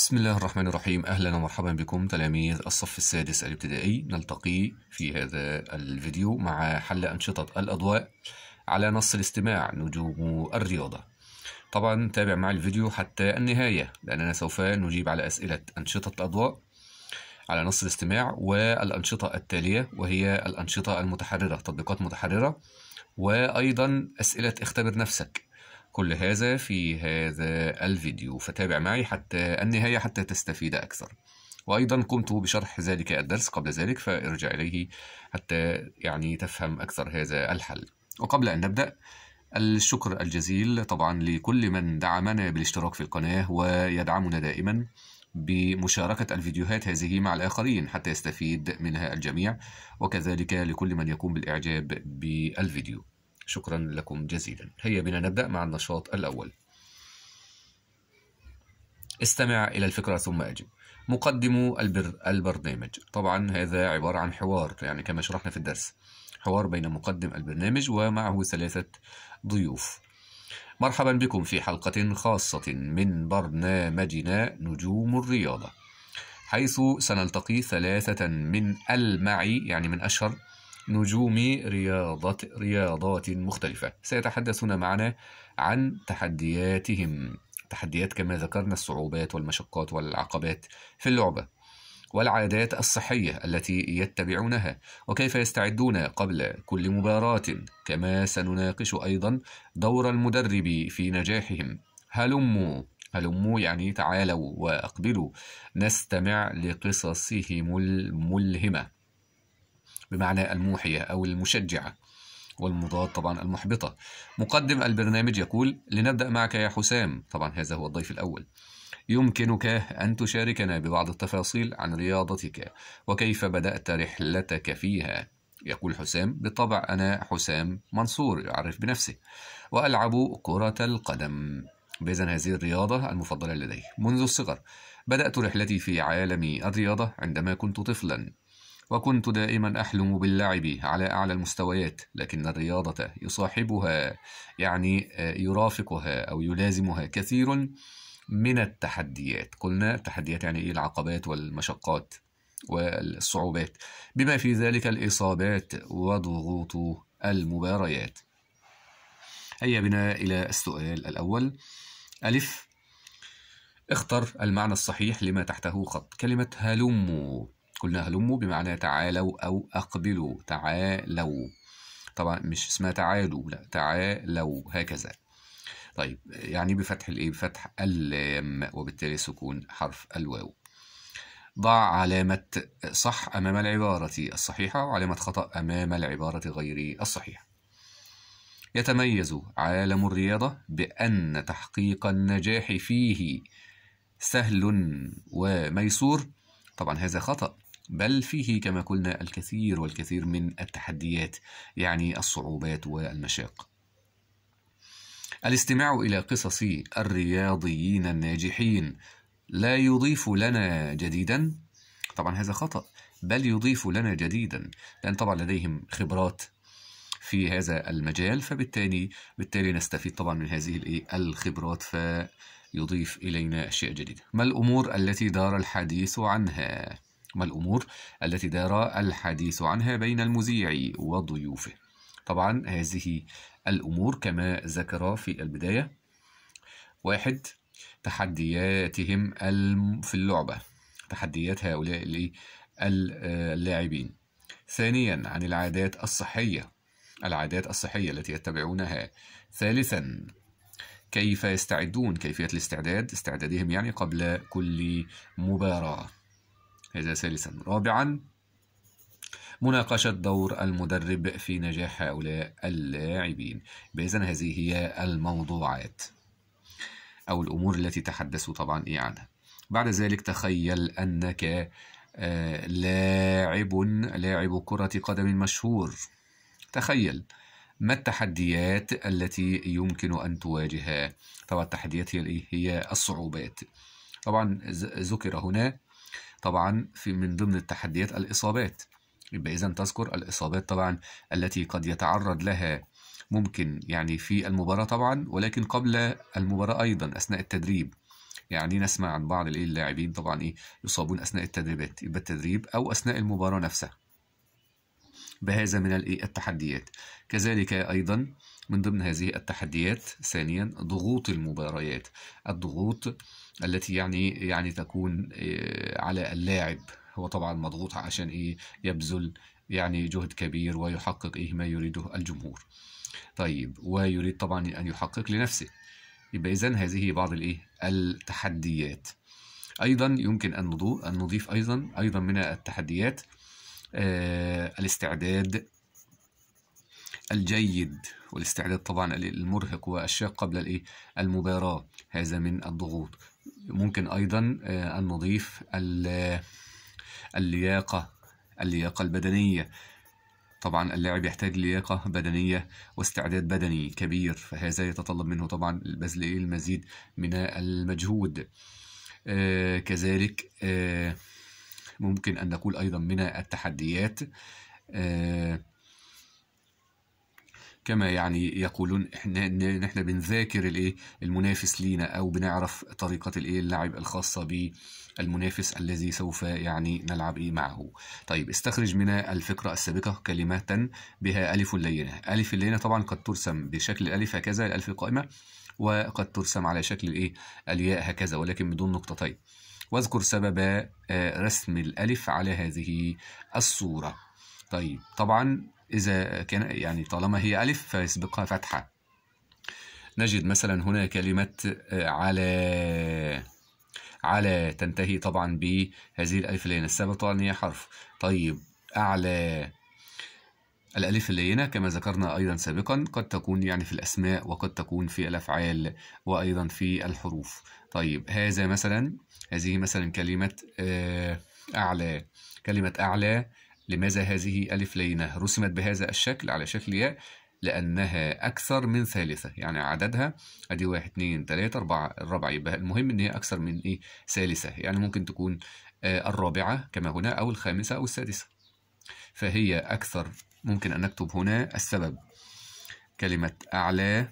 بسم الله الرحمن الرحيم أهلا ومرحبا بكم تلاميذ الصف السادس الابتدائي نلتقي في هذا الفيديو مع حل أنشطة الأضواء على نص الاستماع نجوم الرياضة طبعا تابع مع الفيديو حتى النهاية لأننا سوف نجيب على أسئلة أنشطة الأضواء على نص الاستماع والأنشطة التالية وهي الأنشطة المتحررة تطبيقات متحررة وأيضا أسئلة اختبر نفسك كل هذا في هذا الفيديو فتابع معي حتى النهاية حتى تستفيد أكثر وأيضا قمت بشرح ذلك الدرس قبل ذلك فارجع إليه حتى يعني تفهم أكثر هذا الحل وقبل أن نبدأ الشكر الجزيل طبعا لكل من دعمنا بالاشتراك في القناة ويدعمنا دائما بمشاركة الفيديوهات هذه مع الآخرين حتى يستفيد منها الجميع وكذلك لكل من يقوم بالإعجاب بالفيديو شكرا لكم جزيلا هيا بنا نبدأ مع النشاط الأول استمع إلى الفكرة ثم أجب مقدم البر... البرنامج طبعا هذا عبارة عن حوار يعني كما شرحنا في الدرس حوار بين مقدم البرنامج ومعه ثلاثة ضيوف مرحبا بكم في حلقة خاصة من برنامجنا نجوم الرياضة حيث سنلتقي ثلاثة من المعي يعني من أشهر نجوم رياضة رياضات مختلفة سيتحدثون معنا عن تحدياتهم تحديات كما ذكرنا الصعوبات والمشقات والعقبات في اللعبة والعادات الصحية التي يتبعونها وكيف يستعدون قبل كل مباراة كما سنناقش أيضا دور المدرب في نجاحهم هلموا هلموا يعني تعالوا وأقبلوا نستمع لقصصهم الملهمة بمعنى الموحية أو المشجعة والمضاد طبعا المحبطة مقدم البرنامج يقول لنبدأ معك يا حسام طبعا هذا هو الضيف الأول يمكنك أن تشاركنا ببعض التفاصيل عن رياضتك وكيف بدأت رحلتك فيها يقول حسام بالطبع أنا حسام منصور يعرف بنفسه وألعب كرة القدم بإذن هذه الرياضة المفضلة لدي منذ الصغر بدأت رحلتي في عالم الرياضة عندما كنت طفلا وكنت دائما أحلم باللعب على أعلى المستويات لكن الرياضة يصاحبها يعني آه، يرافقها أو يلازمها كثير من التحديات قلنا التحديات يعني إيه العقبات والمشقات والصعوبات بما في ذلك الإصابات وضغوط المباريات هيا بنا إلى السؤال الأول ألف اختر المعنى الصحيح لما تحته خط كلمة هلمو قلنا هلموا بمعنى تعالوا أو أقبلوا تعالوا طبعا مش اسمها تعالوا لا تعالوا هكذا طيب يعني بفتح الايه بفتح اللام وبالتالي سكون حرف الواو ضع علامة صح أمام العبارة الصحيحة وعلامة خطأ أمام العبارة غير الصحيحة يتميز عالم الرياضة بأن تحقيق النجاح فيه سهل وميسور طبعا هذا خطأ بل فيه كما قلنا الكثير والكثير من التحديات يعني الصعوبات والمشاق الاستماع إلى قصص الرياضيين الناجحين لا يضيف لنا جديدا طبعا هذا خطأ بل يضيف لنا جديدا لأن طبعا لديهم خبرات في هذا المجال فبالتالي بالتالي نستفيد طبعا من هذه الخبرات فيضيف إلينا أشياء جديدة ما الأمور التي دار الحديث عنها؟ ما الأمور التي دار الحديث عنها بين المذيع وضيوفه طبعا هذه الأمور كما ذكر في البداية واحد تحدياتهم في اللعبة تحديات هؤلاء اللاعبين ثانيا عن العادات الصحية العادات الصحية التي يتبعونها ثالثا كيف يستعدون كيفية الاستعداد استعدادهم يعني قبل كل مباراة هذا ثالثا رابعا مناقشة دور المدرب في نجاح هؤلاء اللاعبين إذا هذه هي الموضوعات أو الأمور التي تحدثوا طبعا إيه عنها بعد ذلك تخيل أنك آه، لاعب لاعب كرة قدم مشهور تخيل ما التحديات التي يمكن أن تواجهها طبعا التحديات هي هي الصعوبات طبعا ذكر هنا طبعا في من ضمن التحديات الإصابات يبقى إذا تذكر الإصابات طبعا التي قد يتعرض لها ممكن يعني في المباراة طبعا ولكن قبل المباراة أيضا أثناء التدريب يعني نسمع عن بعض اللاعبين طبعا إيه يصابون أثناء التدريبات يبقى التدريب أو أثناء المباراة نفسها بهذا من التحديات كذلك أيضا من ضمن هذه التحديات ثانيا ضغوط المباريات الضغوط التي يعني يعني تكون آه، على اللاعب هو طبعا مضغوط عشان ايه يبذل يعني جهد كبير ويحقق ايه ما يريده الجمهور طيب ويريد طبعا ان يحقق لنفسه يبقى اذا هذه بعض الايه التحديات ايضا يمكن ان نضيف ايضا ايضا من التحديات آه الاستعداد الجيد والاستعداد طبعا المرهق والشاق قبل الايه المباراه هذا من الضغوط ممكن ايضا آه، ان نضيف اللياقه اللياقه البدنيه طبعا اللاعب يحتاج لياقة بدنية واستعداد بدني كبير فهذا يتطلب منه طبعا بذل المزيد من المجهود آه، كذلك آه، ممكن أن نقول أيضا من التحديات آه كما يعني يقولون احنا نحن بنذاكر الايه المنافس لينا او بنعرف طريقه الايه اللعب الخاصه ب المنافس الذي سوف يعني نلعب إيه معه طيب استخرج من الفكرة السابقة كلمة بها ألف لينة ألف اللينة طبعا قد ترسم بشكل الألف هكذا الألف القائمة وقد ترسم على شكل الإيه الياء هكذا ولكن بدون نقطتين واذكر سبب آه، رسم الألف على هذه الصورة طيب طبعا إذا كان يعني طالما هي ألف فيسبقها فتحة نجد مثلا هنا كلمة آه، على على تنتهي طبعا بهذه الألف اللينة السبب طبعا هي حرف طيب أعلى الألف اللينة كما ذكرنا أيضا سابقا قد تكون يعني في الأسماء وقد تكون في الأفعال وأيضا في الحروف طيب هذا مثلا هذه مثلا كلمة آه، أعلى كلمة أعلى لماذا هذه ألف لينة رسمت بهذا الشكل على شكل ياء لأنها أكثر من ثالثة يعني عددها أدي واحد اثنين ثلاثة أربعة الرابعة يبقى المهم إن هي أكثر من إيه ثالثة يعني ممكن تكون آه، الرابعة كما هنا أو الخامسة أو السادسة فهي أكثر ممكن أن نكتب هنا السبب كلمة أعلى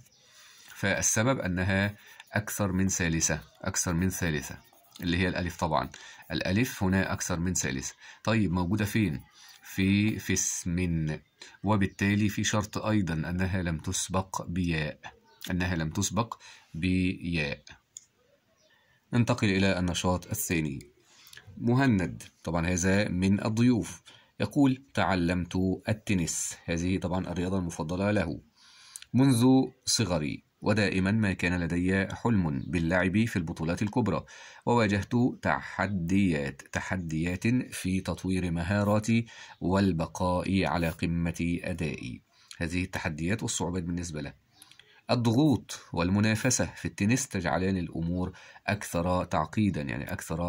فالسبب أنها أكثر من ثالثة أكثر من ثالثة اللي هي الألف طبعا الألف هنا أكثر من ثالثة طيب موجودة فين؟ في في اسم وبالتالي في شرط أيضا أنها لم تسبق بياء أنها لم تسبق بياء ننتقل إلى النشاط الثاني مهند طبعا هذا من الضيوف يقول تعلمت التنس هذه طبعا الرياضة المفضلة له منذ صغري ودائما ما كان لدي حلم باللعب في البطولات الكبرى وواجهت تحديات تحديات في تطوير مهاراتي والبقاء على قمة أدائي هذه التحديات والصعوبات بالنسبة له الضغوط والمنافسة في التنس تجعلان الأمور أكثر تعقيدا يعني أكثر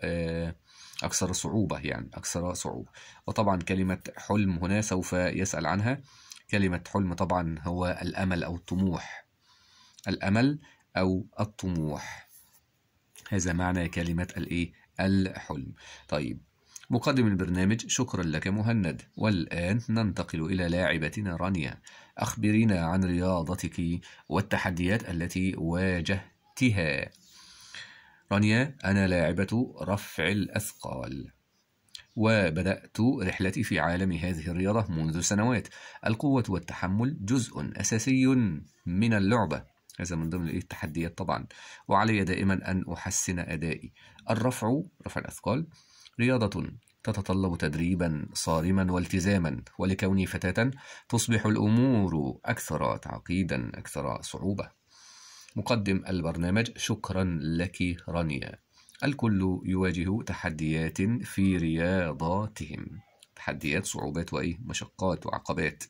آه، أكثر صعوبة يعني أكثر صعوبة وطبعا كلمة حلم هنا سوف يسأل عنها كلمة حلم طبعا هو الأمل أو الطموح الأمل أو الطموح هذا معنى كلمة الإيه؟ الحلم طيب مقدم البرنامج شكرا لك مهند والآن ننتقل إلى لاعبتنا رانيا أخبرينا عن رياضتك والتحديات التي واجهتها رانيا أنا لاعبة رفع الأثقال وبدأت رحلتي في عالم هذه الرياضة منذ سنوات القوة والتحمل جزء أساسي من اللعبة هذا من ضمن التحديات طبعا وعلي دائما أن أحسن أدائي الرفع رفع الأثقال رياضة تتطلب تدريبا صارما والتزاما ولكوني فتاة تصبح الأمور أكثر تعقيدا أكثر صعوبة مقدم البرنامج شكرا لك رانيا الكل يواجه تحديات في رياضاتهم تحديات صعوبات وإيه مشقات وعقبات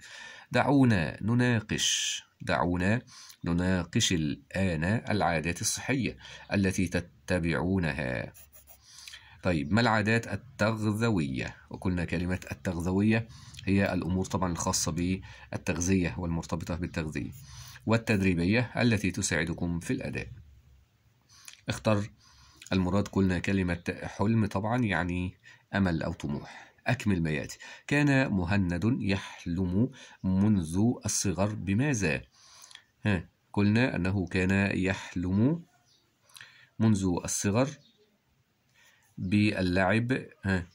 دعونا نناقش دعونا نناقش الآن العادات الصحية التي تتبعونها طيب ما العادات التغذوية وقلنا كلمة التغذوية هي الأمور طبعا الخاصة بالتغذية والمرتبطة بالتغذية والتدريبية التي تساعدكم في الأداء اختر المراد قلنا كلمة حلم طبعا يعني أمل أو طموح أكمل ما يأتي كان مهند يحلم منذ الصغر بماذا؟ ها قلنا أنه كان يحلم منذ الصغر باللعب ها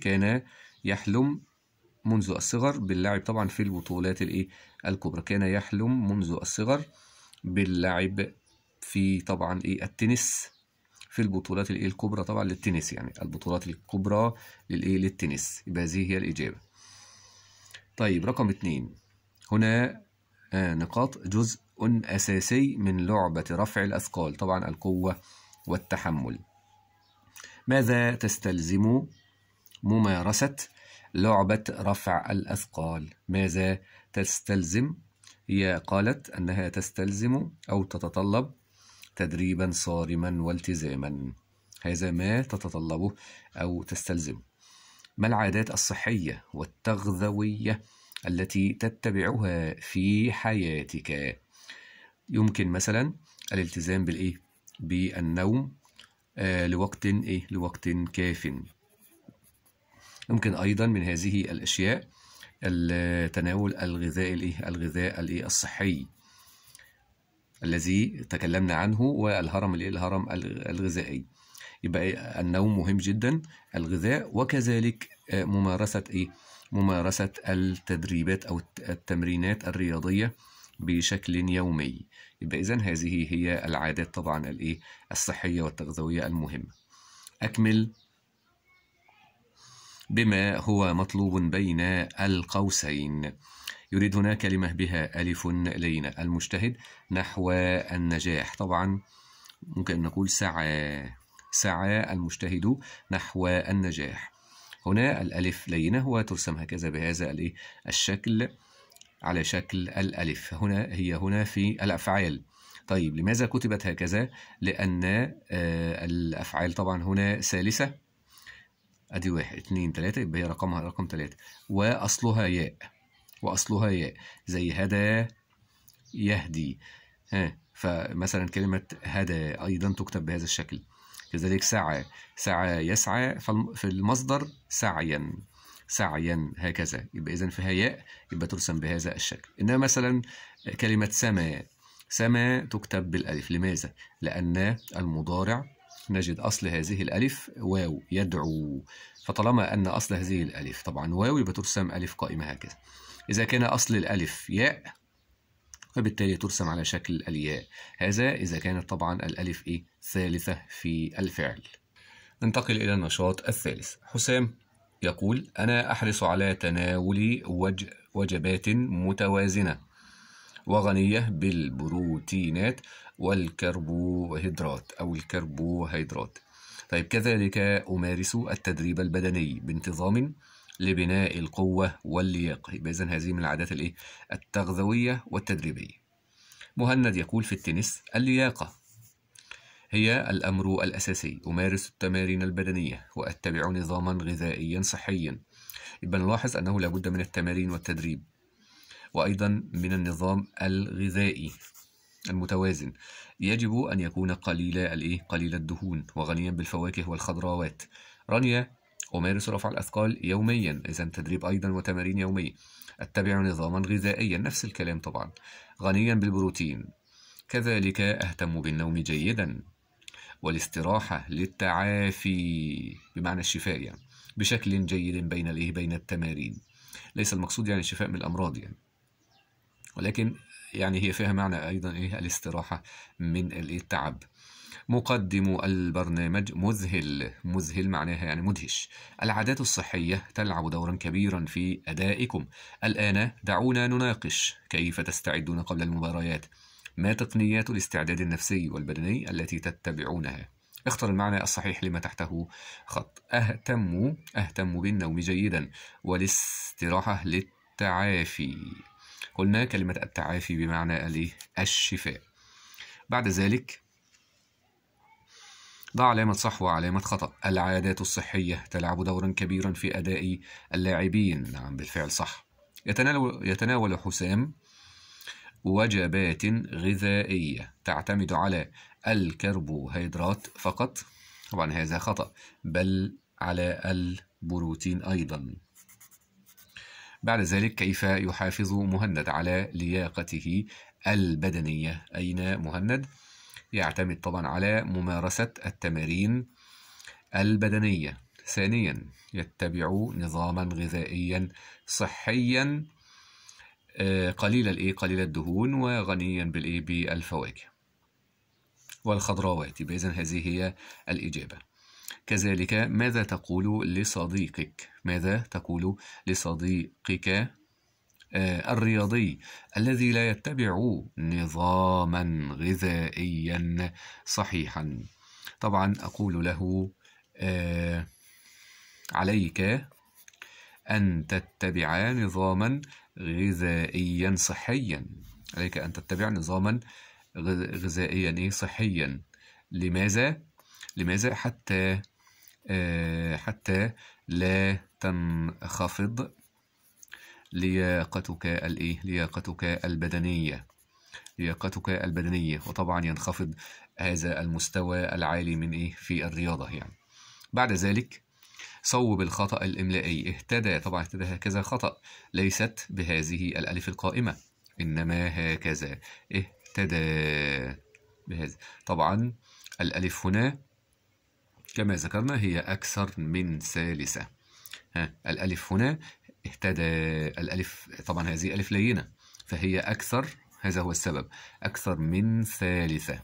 كان يحلم منذ الصغر باللعب طبعا في البطولات الايه الكبرى كان يحلم منذ الصغر باللعب في طبعا ايه التنس في البطولات الايه الكبرى طبعا للتنس يعني البطولات الكبرى للايه للتنس يبقى هذه هي الاجابه طيب رقم اتنين هنا آه نقاط جزء اساسي من لعبه رفع الاثقال طبعا القوه والتحمل ماذا تستلزم ممارسه لعبه رفع الاثقال ماذا تستلزم هي قالت انها تستلزم او تتطلب تدريبا صارما والتزاما هذا ما تتطلبه أو تستلزمه ما العادات الصحية والتغذوية التي تتبعها في حياتك يمكن مثلا الالتزام بالإيه؟ بالنوم آه لوقت إيه؟ لوقت كاف يمكن أيضا من هذه الأشياء تناول الغذاء الإيه؟ الغذاء الإيه؟ الصحي الذي تكلمنا عنه والهرم الايه الهرم الغذائي يبقى إيه؟ النوم مهم جدا الغذاء وكذلك آه، ممارسه ايه ممارسه التدريبات او التمرينات الرياضيه بشكل يومي يبقى اذا هذه هي العادات طبعا الايه الصحيه والتغذويه المهمه اكمل بما هو مطلوب بين القوسين يريد هنا كلمة بها ألف لينة المجتهد نحو النجاح طبعا ممكن نقول سعى سعى المجتهد نحو النجاح هنا الألف لينة وترسم هكذا بهذا الإيه الشكل على شكل الألف هنا هي هنا في الأفعال طيب لماذا كتبت هكذا؟ لأن آه، الأفعال طبعا هنا ثالثة أدي واحد اثنين ثلاثة يبقى هي رقمها رقم ثلاثة وأصلها ياء واصلها ياء زي هدى يهدي ها فمثلا كلمه هدى ايضا تكتب بهذا الشكل كذلك سعى سعى يسعى في المصدر سعيا سعيا هكذا يبقى اذا فيها ياء يبقى ترسم بهذا الشكل انما مثلا كلمه سما سما تكتب بالالف لماذا لان المضارع نجد اصل هذه الالف واو يدعو فطالما ان اصل هذه الالف طبعا واو يبقى ترسم الف قائمه هكذا إذا كان أصل الألف ياء وبالتالي ترسم على شكل الياء هذا إذا كانت طبعا الألف إيه ثالثة في الفعل ننتقل إلى النشاط الثالث حسام يقول أنا أحرص على تناول وج... وجبات متوازنة وغنية بالبروتينات والكربوهيدرات أو الكربوهيدرات طيب كذلك أمارس التدريب البدني بانتظام لبناء القوة واللياقة يبقى إذن هذه من العادات الإيه؟ التغذوية والتدريبية مهند يقول في التنس اللياقة هي الأمر الأساسي أمارس التمارين البدنية وأتبع نظاما غذائيا صحيا يبقى نلاحظ أنه لابد من التمارين والتدريب وأيضا من النظام الغذائي المتوازن يجب أن يكون قليل الإيه؟ قليل الدهون وغنيا بالفواكه والخضروات رانيا أمارس رفع الأثقال يوميا إذا تدريب أيضا وتمارين يومية أتبع نظاما غذائيا نفس الكلام طبعا غنيا بالبروتين كذلك أهتم بالنوم جيدا والاستراحة للتعافي بمعنى الشفاء يعني بشكل جيد بين الايه بين التمارين ليس المقصود يعني الشفاء من الأمراض يعني ولكن يعني هي فيها معنى أيضا إيه الاستراحة من التعب مقدم البرنامج مذهل مذهل معناها يعني مدهش العادات الصحية تلعب دورا كبيرا في أدائكم الآن دعونا نناقش كيف تستعدون قبل المباريات ما تقنيات الاستعداد النفسي والبدني التي تتبعونها اختر المعنى الصحيح لما تحته خط أهتم أهتم بالنوم جيدا والاستراحة للتعافي قلنا كلمة التعافي بمعنى الشفاء بعد ذلك ضع علامة صح وعلامة خطأ العادات الصحية تلعب دورا كبيرا في أداء اللاعبين نعم بالفعل صح يتناول, يتناول حسام وجبات غذائية تعتمد على الكربوهيدرات فقط طبعا هذا خطأ بل على البروتين أيضا بعد ذلك كيف يحافظ مهند على لياقته البدنية أين مهند؟ يعتمد طبعا على ممارسة التمارين البدنية ثانيا يتبع نظاما غذائيا صحيا آه، قليل الايه قليل الدهون وغنيا بالايه بالفواكه والخضروات اذا هذه هي الاجابه كذلك ماذا تقول لصديقك ماذا تقول لصديقك آه، الرياضي الذي لا يتبع نظاما غذائيا صحيحا طبعا أقول له آه، عليك أن تتبع نظاما غذائيا صحيا عليك أن تتبع نظاما غذائيا صحيا لماذا؟ لماذا حتى آه، حتى لا تنخفض لياقتك الايه لياقتك البدنيه لياقتك البدنيه وطبعا ينخفض هذا المستوى العالي من ايه في الرياضه يعني بعد ذلك صوب الخطأ الإملائي اهتدى طبعا اهتدى هكذا خطأ ليست بهذه الألف القائمة إنما هكذا اهتدى بهذا طبعا الألف هنا كما ذكرنا هي أكثر من ثالثة ها الألف هنا اهتدى الألف طبعا هذه ألف لينة فهي أكثر هذا هو السبب أكثر من ثالثة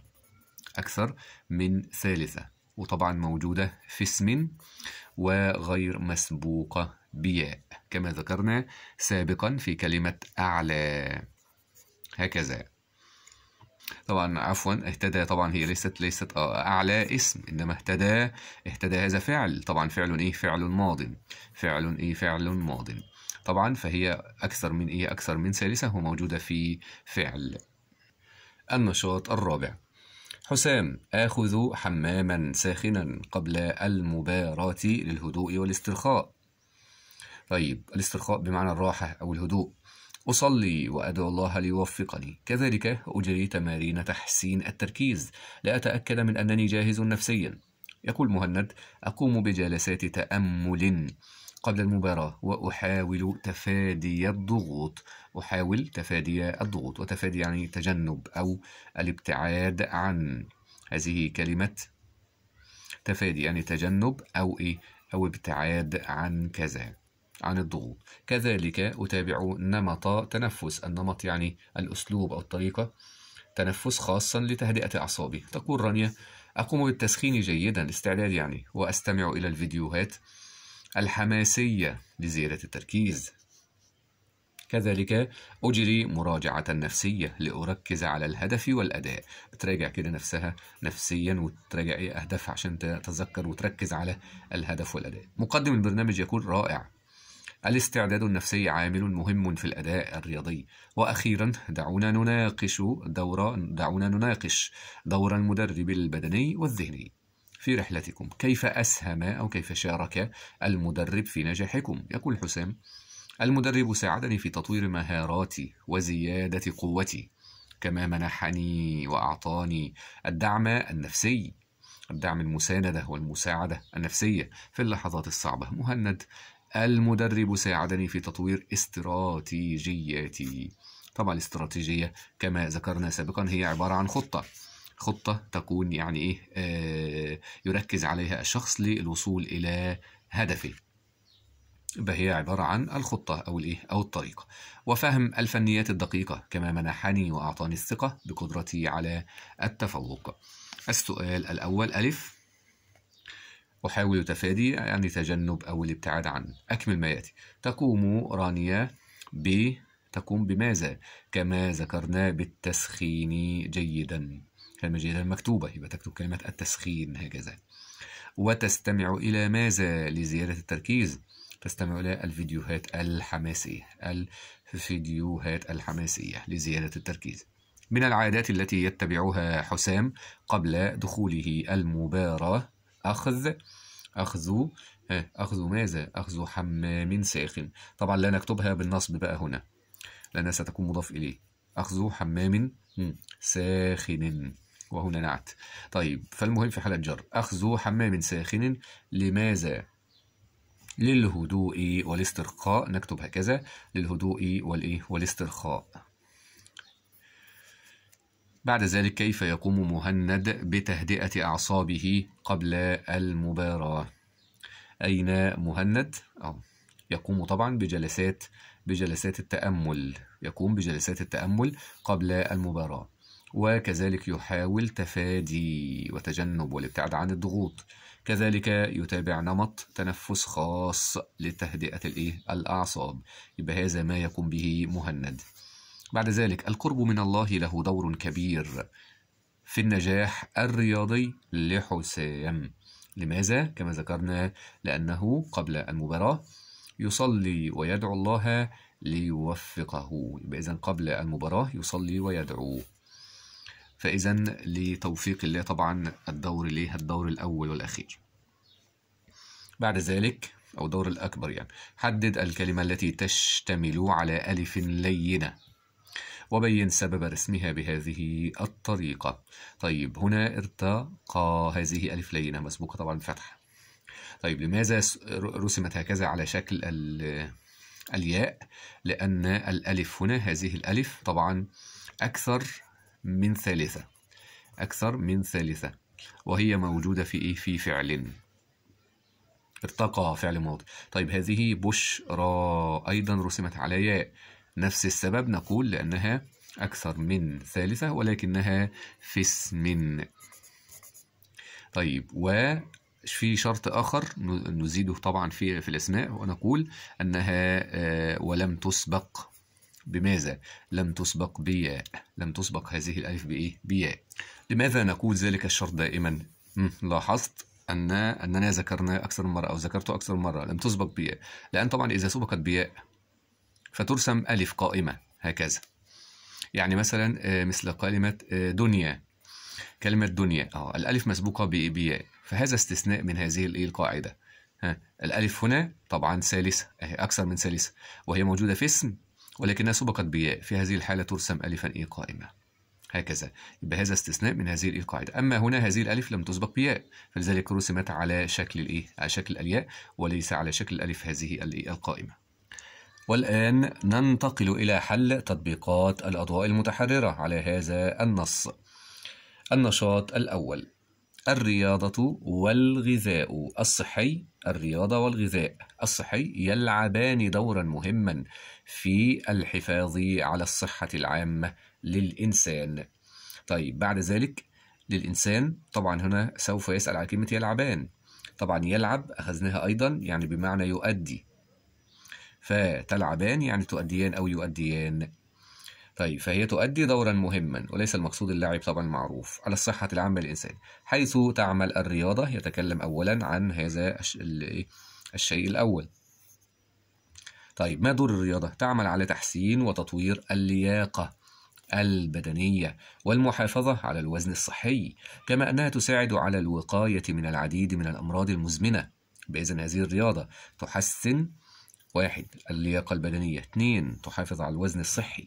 أكثر من ثالثة وطبعا موجودة في اسم وغير مسبوقة بياء كما ذكرنا سابقا في كلمة أعلى هكذا طبعا عفوا اهتدى طبعا هي ليست ليست آه، اعلى اسم انما اهتدى اهتدى هذا فعل طبعا فعل ايه فعل ماض فعل ايه فعل ماض طبعا فهي أكثر من إيه أكثر من ثالثة وموجودة في فعل النشاط الرابع حسام آخذ حماما ساخنا قبل المباراة للهدوء والاسترخاء طيب الاسترخاء بمعنى الراحة أو الهدوء أصلي وأدعو الله ليوفقني كذلك أجري تمارين تحسين التركيز لأتأكد من أنني جاهز نفسيا يقول مهند أقوم بجلسات تأمل قبل المباراة وأحاول تفادي الضغوط أحاول تفادي الضغوط وتفادي يعني تجنب أو الابتعاد عن هذه كلمة تفادي يعني تجنب أو إيه أو ابتعاد عن كذا عن الضغوط كذلك أتابع نمط تنفس النمط يعني الأسلوب أو الطريقة تنفس خاصا لتهدئة أعصابي تقول رانيا أقوم بالتسخين جيدا الاستعداد يعني وأستمع إلى الفيديوهات الحماسية لزيادة التركيز كذلك أجري مراجعة نفسية لأركز على الهدف والأداء بتراجع كده نفسها نفسيا وتراجع إيه أهدافها عشان تتذكر وتركز على الهدف والأداء مقدم البرنامج يكون رائع الاستعداد النفسي عامل مهم في الأداء الرياضي وأخيرا دعونا نناقش دورا دعونا نناقش دور المدرب البدني والذهني في رحلتكم كيف أسهم أو كيف شارك المدرب في نجاحكم يقول حسام المدرب ساعدني في تطوير مهاراتي وزيادة قوتي كما منحني وأعطاني الدعم النفسي الدعم المساندة والمساعدة النفسية في اللحظات الصعبة مهند المدرب ساعدني في تطوير استراتيجياتي طبعا الاستراتيجية كما ذكرنا سابقا هي عبارة عن خطة خطة تكون يعني إيه آه، يركز عليها الشخص للوصول إلى هدفه فهي عبارة عن الخطة أو الإيه أو الطريقة وفهم الفنيات الدقيقة كما منحني وأعطاني الثقة بقدرتي على التفوق السؤال الأول ألف أحاول تفادي يعني تجنب أو الابتعاد عنه أكمل ما يأتي تقوم رانيا ب تقوم بماذا كما ذكرنا بالتسخين جيدا كلمة جيدة المكتوبة يبقى تكتب كلمة التسخين هكذا وتستمع إلى ماذا لزيادة التركيز تستمع إلى الفيديوهات الحماسية الفيديوهات الحماسية لزيادة التركيز من العادات التي يتبعها حسام قبل دخوله المباراة أخذ أخذ آه، أخذ ماذا؟ أخذ حمام ساخن طبعا لا نكتبها بالنصب بقى هنا لأنها ستكون مضاف إليه أخذ حمام ساخن وهنا نعت طيب فالمهم في حالة جر أخذ حمام ساخن لماذا للهدوء والاسترخاء نكتب هكذا للهدوء والايه والاسترخاء بعد ذلك كيف يقوم مهند بتهدئة أعصابه قبل المباراة أين مهند؟ أو آه، يقوم طبعا بجلسات بجلسات التأمل يقوم بجلسات التأمل قبل المباراة وكذلك يحاول تفادي وتجنب والابتعاد عن الضغوط كذلك يتابع نمط تنفس خاص لتهدئة الإيه؟ الأعصاب يبقى هذا ما يقوم به مهند بعد ذلك القرب من الله له دور كبير في النجاح الرياضي لحسام لماذا؟ كما ذكرنا لأنه قبل المباراة يصلي ويدعو الله ليوفقه يبقى إذن قبل المباراة يصلي ويدعو فإذا لتوفيق الله طبعا الدور ليه الدور الأول والأخير بعد ذلك أو دور الأكبر يعني حدد الكلمة التي تشتمل على ألف لينة وبين سبب رسمها بهذه الطريقة طيب هنا ارتقى هذه ألف لينة مسبوقة طبعا بفتحة طيب لماذا رسمت هكذا على شكل الياء لأن الألف هنا هذه الألف طبعا أكثر من ثالثة أكثر من ثالثة وهي موجودة في إيه؟ في فعل ارتقى فعل ماضي طيب هذه بشرى أيضا رسمت على ياء نفس السبب نقول لأنها أكثر من ثالثة ولكنها في اسم طيب وفي شرط آخر نزيده طبعا في في الأسماء ونقول أنها آه، ولم تسبق بماذا لم تسبق بياء لم تسبق هذه الألف بإيه بياء لماذا نقول ذلك الشرط دائما لاحظت أن أننا ذكرناه أكثر من مرة أو ذكرته أكثر من مرة لم تسبق بياء لأن طبعا إذا سبقت بياء فترسم ألف قائمة هكذا يعني مثلا آه، مثل كلمة آه، دنيا كلمة دنيا اه الألف مسبوقة بياء فهذا استثناء من هذه الإيه القاعدة ها الألف هنا طبعا ثالثة آه، أكثر من ثالثة وهي موجودة في اسم ولكنها سبقت بياء في هذه الحالة ترسم ألفا إي قائمة هكذا يبقى هذا استثناء من هذه القاعدة أما هنا هذه الألف لم تسبق بياء فلذلك رسمت على شكل الإيه؟ على شكل الياء وليس على شكل الألف هذه القائمة والآن ننتقل إلى حل تطبيقات الأضواء المتحررة على هذا النص النشاط الأول الرياضة والغذاء الصحي الرياضة والغذاء الصحي يلعبان دورا مهما في الحفاظ على الصحة العامة للإنسان طيب بعد ذلك للإنسان طبعا هنا سوف يسأل على كلمة يلعبان طبعا يلعب أخذناها أيضا يعني بمعنى يؤدي فتلعبان يعني تؤديان أو يؤديان طيب فهي تؤدي دورا مهما وليس المقصود اللعب طبعا معروف على الصحة العامة للإنسان حيث تعمل الرياضة يتكلم أولا عن هذا الشيء الأول طيب ما دور الرياضة؟ تعمل على تحسين وتطوير اللياقة البدنية والمحافظة على الوزن الصحي كما أنها تساعد على الوقاية من العديد من الأمراض المزمنة بإذن هذه الرياضة تحسن واحد اللياقة البدنية اثنين تحافظ على الوزن الصحي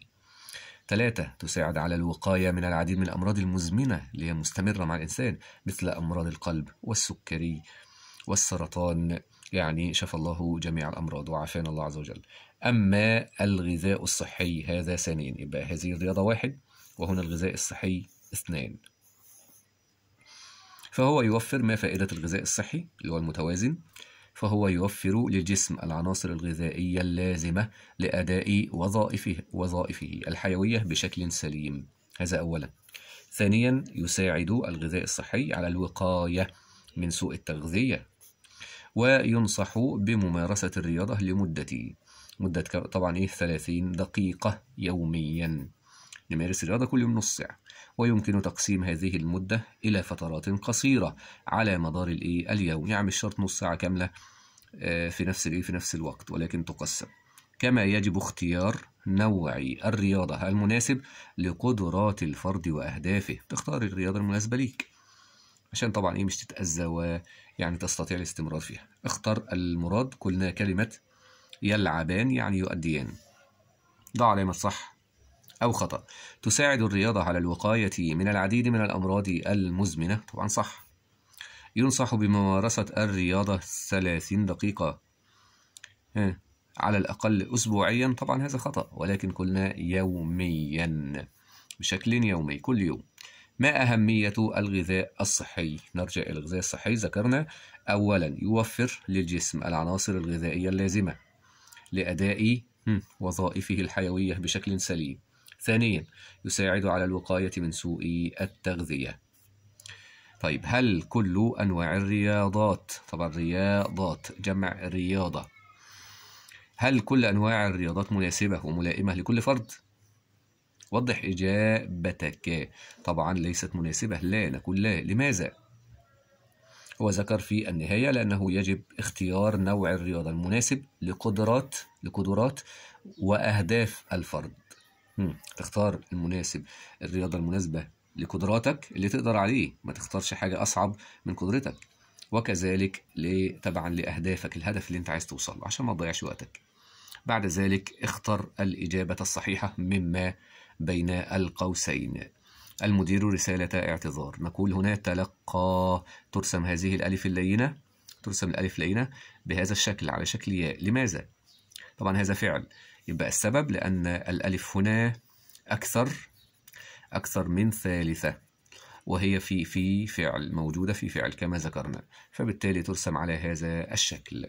ثلاثة تساعد على الوقاية من العديد من الأمراض المزمنة اللي هي مستمرة مع الإنسان مثل أمراض القلب والسكري والسرطان يعني شفى الله جميع الأمراض وعافانا الله عز وجل أما الغذاء الصحي هذا ثانيا يبقى هذه الرياضة واحد وهنا الغذاء الصحي اثنان فهو يوفر ما فائدة الغذاء الصحي اللي هو المتوازن فهو يوفر للجسم العناصر الغذائية اللازمة لأداء وظائفه, وظائفه الحيوية بشكل سليم هذا أولا ثانيا يساعد الغذاء الصحي على الوقاية من سوء التغذية وينصح بممارسة الرياضة لمدة مدة طبعا إيه 30 دقيقة يوميا نمارس الرياضة كل يوم نص ساعة ويمكن تقسيم هذه المدة إلى فترات قصيرة على مدار الإيه اليوم يعني مش شرط نص ساعة كاملة آه، في نفس الإيه في نفس الوقت ولكن تقسم كما يجب اختيار نوع الرياضة المناسب لقدرات الفرد وأهدافه تختار الرياضة المناسبة ليك عشان طبعا إيه مش تتأذى ويعني تستطيع الاستمرار فيها اختار المراد قلنا كلمة يلعبان يعني يؤديان ضع علامة صح أو خطأ تساعد الرياضة على الوقاية من العديد من الأمراض المزمنة طبعا صح ينصح بممارسة الرياضة 30 دقيقة على الأقل أسبوعيا طبعا هذا خطأ ولكن قلنا يوميا بشكل يومي كل يوم ما أهمية الغذاء الصحي؟ نرجع إلى الغذاء الصحي ذكرنا أولا يوفر للجسم العناصر الغذائية اللازمة لأداء وظائفه الحيوية بشكل سليم ثانيا يساعد على الوقاية من سوء التغذية طيب هل كل أنواع الرياضات طبعا رياضات جمع رياضة هل كل أنواع الرياضات مناسبة وملائمة لكل فرد؟ وضح إجابتك طبعا ليست مناسبة لا نقول لا لماذا؟ هو ذكر في النهاية لأنه يجب اختيار نوع الرياضة المناسب لقدرات لقدرات وأهداف الفرد مم. تختار المناسب الرياضة المناسبة لقدراتك اللي تقدر عليه ما تختارش حاجة أصعب من قدرتك وكذلك تبعا لأهدافك الهدف اللي أنت عايز توصل له عشان ما تضيعش وقتك بعد ذلك اختر الإجابة الصحيحة مما بين القوسين المدير رسالة اعتذار نقول هنا تلقى ترسم هذه الألف اللينة ترسم الألف اللينة بهذا الشكل على شكل ياء لماذا؟ طبعا هذا فعل يبقى السبب لأن الألف هنا أكثر أكثر من ثالثة وهي في في فعل موجودة في فعل كما ذكرنا فبالتالي ترسم على هذا الشكل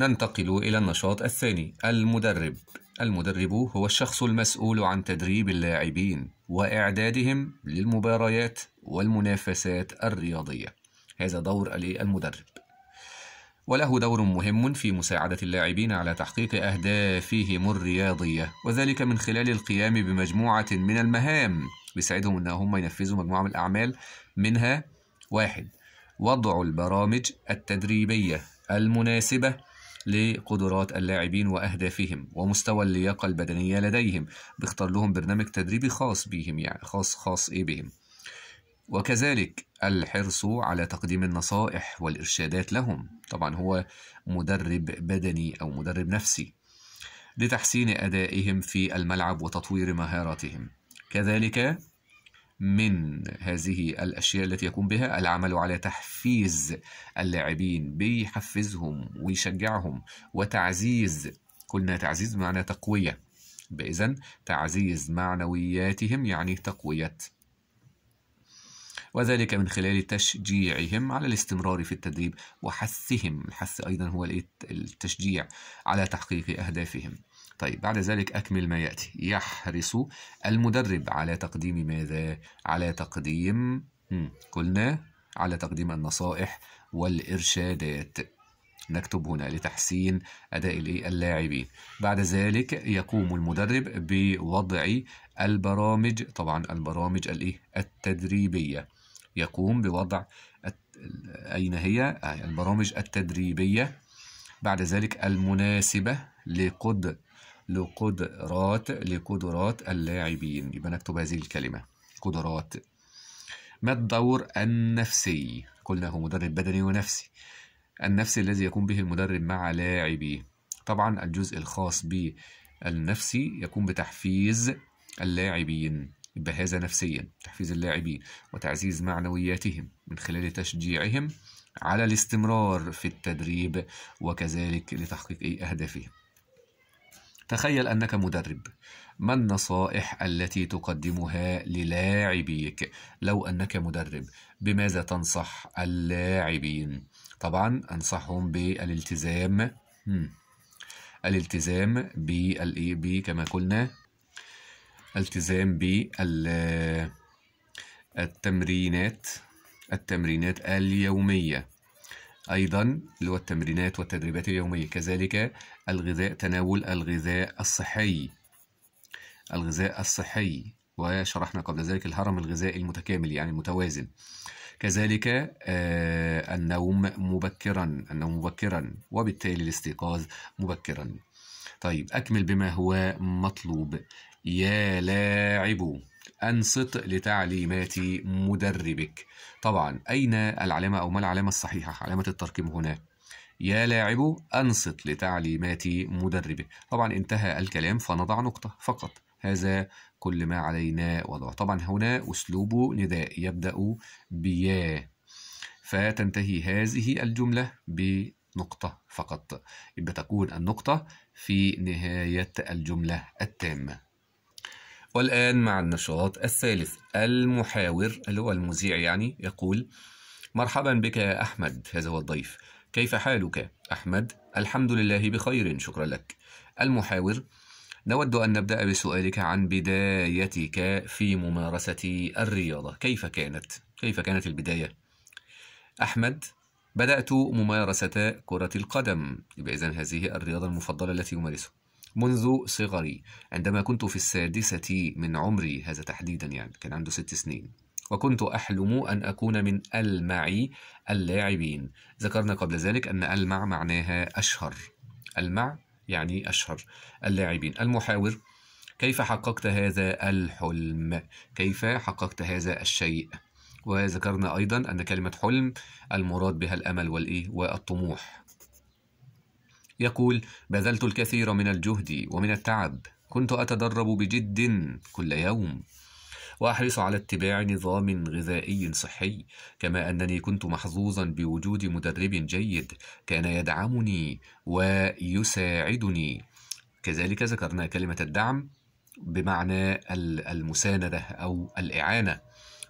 ننتقل إلى النشاط الثاني المدرب المدرب هو الشخص المسؤول عن تدريب اللاعبين وإعدادهم للمباريات والمنافسات الرياضية هذا دور المدرب وله دور مهم في مساعدة اللاعبين على تحقيق أهدافهم الرياضية وذلك من خلال القيام بمجموعة من المهام بيساعدهم إن هم ينفذوا مجموعة من الأعمال منها واحد وضع البرامج التدريبية المناسبة لقدرات اللاعبين وأهدافهم ومستوى اللياقة البدنية لديهم بيختار لهم برنامج تدريبي خاص بهم يعني خاص خاص إيه بهم وكذلك الحرص على تقديم النصائح والإرشادات لهم طبعا هو مدرب بدني أو مدرب نفسي لتحسين أدائهم في الملعب وتطوير مهاراتهم كذلك من هذه الأشياء التي يقوم بها العمل على تحفيز اللاعبين بيحفزهم ويشجعهم وتعزيز قلنا تعزيز معنى تقوية باذن تعزيز معنوياتهم يعني تقوية وذلك من خلال تشجيعهم على الاستمرار في التدريب وحثهم الحث أيضا هو التشجيع على تحقيق أهدافهم طيب بعد ذلك أكمل ما يأتي يحرص المدرب على تقديم ماذا؟ على تقديم قلنا على تقديم النصائح والإرشادات نكتب هنا لتحسين أداء اللاعبين بعد ذلك يقوم المدرب بوضع البرامج طبعا البرامج إيه؟ التدريبية يقوم بوضع أين هي آه، البرامج التدريبية بعد ذلك المناسبة لقد لقدرات لقدرات اللاعبين يبقى نكتب هذه الكلمة قدرات ما الدور النفسي قلنا هو مدرب بدني ونفسي النفسي الذي يقوم به المدرب مع لاعبيه طبعا الجزء الخاص بالنفسي يقوم بتحفيز اللاعبين بهذا نفسيا تحفيز اللاعبين وتعزيز معنوياتهم من خلال تشجيعهم على الاستمرار في التدريب وكذلك لتحقيق أهدافهم تخيل أنك مدرب ما النصائح التي تقدمها للاعبيك لو أنك مدرب بماذا تنصح اللاعبين طبعا أنصحهم بالالتزام الالتزام بالإيه كما قلنا التزام بال التمرينات التمرينات اليومية أيضا اللي هو التمرينات والتدريبات اليومية كذلك الغذاء تناول الغذاء الصحي الغذاء الصحي وشرحنا قبل ذلك الهرم الغذائي المتكامل يعني المتوازن كذلك آه، النوم مبكرا النوم مبكرا وبالتالي الاستيقاظ مبكرا طيب أكمل بما هو مطلوب يا لاعب أنصت لتعليمات مدربك طبعا أين العلامة أو ما العلامة الصحيحة علامة الترقيم هنا يا لاعب أنصت لتعليمات مدربك طبعا انتهى الكلام فنضع نقطة فقط هذا كل ما علينا وضعه طبعا هنا أسلوب نداء يبدأ بيا فتنتهي هذه الجملة بنقطة فقط يبقى تكون النقطة في نهاية الجملة التامة والآن مع النشاط الثالث المحاور اللي هو المذيع يعني يقول مرحبا بك يا أحمد هذا هو الضيف كيف حالك أحمد الحمد لله بخير شكرا لك المحاور نود أن نبدأ بسؤالك عن بدايتك في ممارسة الرياضة كيف كانت؟ كيف كانت البداية؟ أحمد بدأت ممارسة كرة القدم يبقى إذن هذه الرياضة المفضلة التي أمارسها منذ صغري عندما كنت في السادسة من عمري هذا تحديدا يعني كان عنده ست سنين وكنت أحلم أن أكون من ألمع اللاعبين ذكرنا قبل ذلك أن ألمع معناها أشهر ألمع يعني أشهر اللاعبين المحاور كيف حققت هذا الحلم كيف حققت هذا الشيء وذكرنا أيضا أن كلمة حلم المراد بها الأمل والإيه والطموح يقول بذلت الكثير من الجهد ومن التعب كنت أتدرب بجد كل يوم وأحرص على اتباع نظام غذائي صحي كما أنني كنت محظوظا بوجود مدرب جيد كان يدعمني ويساعدني كذلك ذكرنا كلمة الدعم بمعنى المساندة أو الإعانة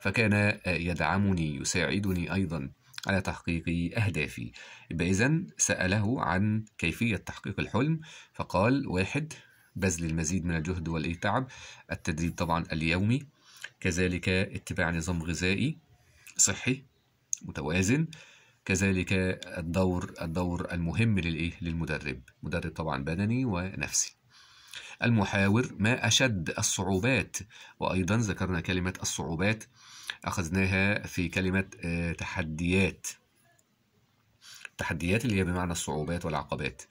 فكان يدعمني يساعدني أيضا على تحقيق أهدافي يبقى إذا سأله عن كيفية تحقيق الحلم فقال واحد بذل المزيد من الجهد والتعب التدريب طبعا اليومي كذلك اتباع نظام غذائي صحي متوازن كذلك الدور الدور المهم للايه للمدرب مدرب طبعا بدني ونفسي المحاور ما اشد الصعوبات وايضا ذكرنا كلمه الصعوبات أخذناها في كلمة آه، تحديات التحديات اللي هي بمعنى الصعوبات والعقبات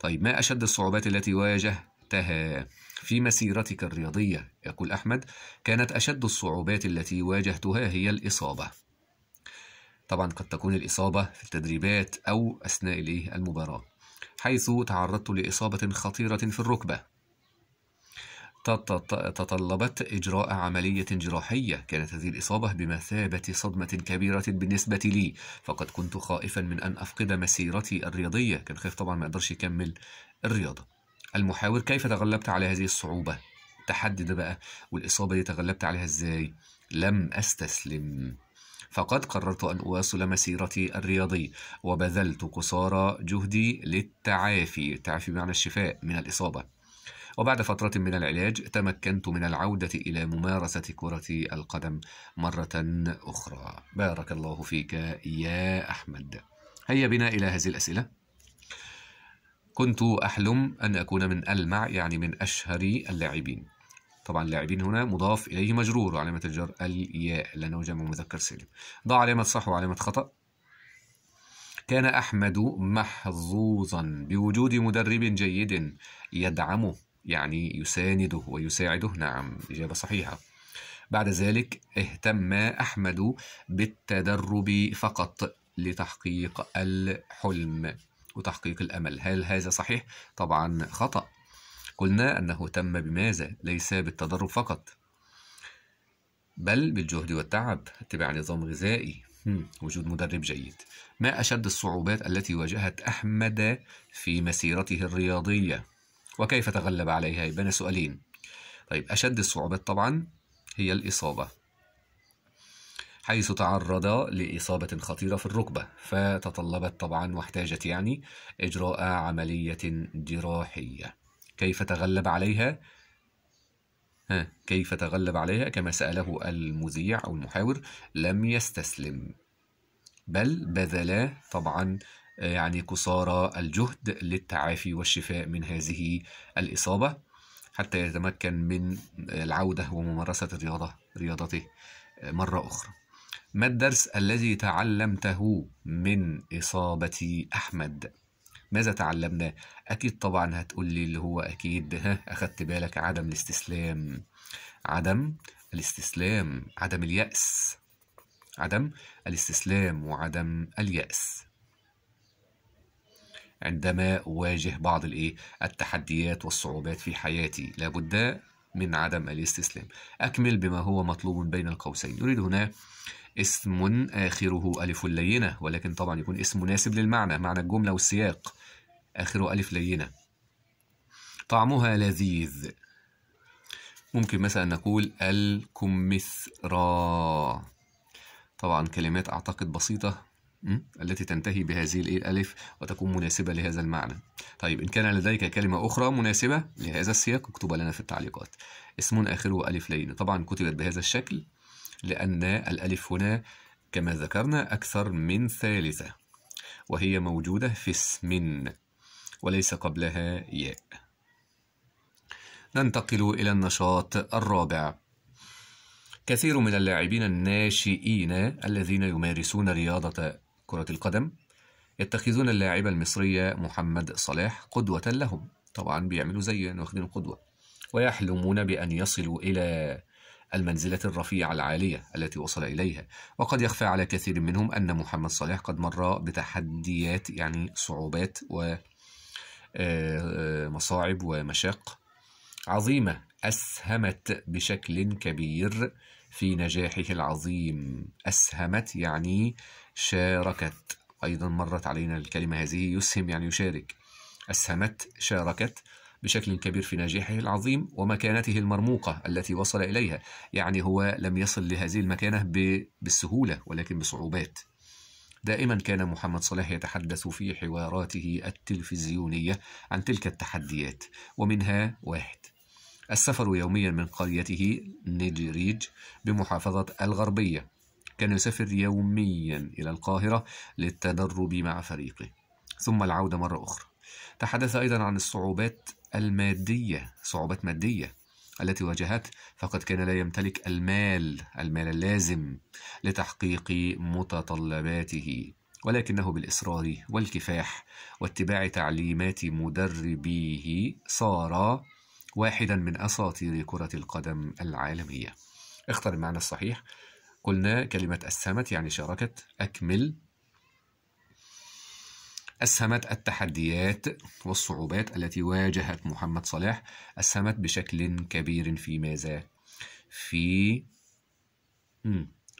طيب ما أشد الصعوبات التي واجهتها في مسيرتك الرياضية يقول أحمد كانت أشد الصعوبات التي واجهتها هي الإصابة طبعا قد تكون الإصابة في التدريبات أو أثناء المباراة حيث تعرضت لإصابة خطيرة في الركبة تطلبت إجراء عملية جراحية كانت هذه الإصابة بمثابة صدمة كبيرة بالنسبة لي فقد كنت خائفا من أن أفقد مسيرتي الرياضية كان خايف طبعا ما أقدرش يكمل الرياضة المحاور كيف تغلبت على هذه الصعوبة التحدي ده بقى والإصابة دي تغلبت عليها إزاي لم أستسلم فقد قررت أن أواصل مسيرتي الرياضية وبذلت قصارى جهدي للتعافي التعافي بمعنى الشفاء من الإصابة وبعد فترة من العلاج تمكنت من العودة إلى ممارسة كرة القدم مرة أخرى بارك الله فيك يا أحمد هيا بنا إلى هذه الأسئلة كنت أحلم أن أكون من ألمع يعني من أشهر اللاعبين طبعا اللاعبين هنا مضاف إليه مجرور وعلامة الجر الياء لأنه جمع مذكر سالم ضع علامة صح وعلامة خطأ كان أحمد محظوظا بوجود مدرب جيد يدعمه يعني يسانده ويساعده نعم إجابة صحيحة بعد ذلك اهتم أحمد بالتدرب فقط لتحقيق الحلم وتحقيق الأمل هل هذا صحيح؟ طبعا خطأ قلنا أنه تم بماذا؟ ليس بالتدرب فقط بل بالجهد والتعب اتباع نظام غذائي وجود مدرب جيد ما أشد الصعوبات التي واجهت أحمد في مسيرته الرياضية وكيف تغلب عليها يبقى سؤالين طيب أشد الصعوبات طبعا هي الإصابة حيث تعرض لإصابة خطيرة في الركبة فتطلبت طبعا واحتاجت يعني إجراء عملية جراحية كيف تغلب عليها؟ ها كيف تغلب عليها؟ كما سأله المذيع أو المحاور لم يستسلم بل بذلا طبعا يعني قصارى الجهد للتعافي والشفاء من هذه الإصابة حتى يتمكن من العودة وممارسة الرياضة رياضته مرة أخرى ما الدرس الذي تعلمته من إصابة أحمد؟ ماذا تعلمنا؟ أكيد طبعا هتقول لي اللي هو أكيد ها أخدت بالك عدم الاستسلام عدم الاستسلام عدم اليأس عدم الاستسلام وعدم اليأس عندما أواجه بعض الإيه؟ التحديات والصعوبات في حياتي لابد من عدم الاستسلام أكمل بما هو مطلوب بين القوسين يريد هنا اسم آخره ألف لينة ولكن طبعا يكون اسم مناسب للمعنى معنى الجملة والسياق آخره ألف لينة طعمها لذيذ ممكن مثلا نقول الكمثرى طبعا كلمات أعتقد بسيطة التي تنتهي بهذه الألف وتكون مناسبة لهذا المعنى طيب إن كان لديك كلمة أخرى مناسبة لهذا السياق اكتبها لنا في التعليقات اسم آخره ألف لين طبعا كتبت بهذا الشكل لأن الألف هنا كما ذكرنا أكثر من ثالثة وهي موجودة في اسم وليس قبلها ياء ننتقل إلى النشاط الرابع كثير من اللاعبين الناشئين الذين يمارسون رياضة كرة القدم يتخذون اللاعب المصري محمد صلاح قدوة لهم طبعا بيعملوا زي واخدين قدوة ويحلمون بأن يصلوا إلى المنزلة الرفيعة العالية التي وصل إليها وقد يخفى على كثير منهم أن محمد صلاح قد مر بتحديات يعني صعوبات ومصاعب آه، آه، ومشاق عظيمة أسهمت بشكل كبير في نجاحه العظيم أسهمت يعني شاركت أيضا مرت علينا الكلمة هذه يسهم يعني يشارك أسهمت شاركت بشكل كبير في نجاحه العظيم ومكانته المرموقة التي وصل إليها يعني هو لم يصل لهذه المكانة بالسهولة ولكن بصعوبات دائما كان محمد صلاح يتحدث في حواراته التلفزيونية عن تلك التحديات ومنها واحد السفر يوميا من قريته نيجريج بمحافظة الغربية كان يسافر يوميا إلى القاهرة للتدرب مع فريقه ثم العودة مرة أخرى تحدث أيضا عن الصعوبات المادية صعوبات مادية التي واجهت فقد كان لا يمتلك المال المال اللازم لتحقيق متطلباته ولكنه بالإصرار والكفاح واتباع تعليمات مدربيه صار واحدا من أساطير كرة القدم العالمية اختر المعنى الصحيح قلنا كلمة أسهمت يعني شاركت أكمل أسهمت التحديات والصعوبات التي واجهت محمد صلاح أسهمت بشكل كبير في ماذا؟ في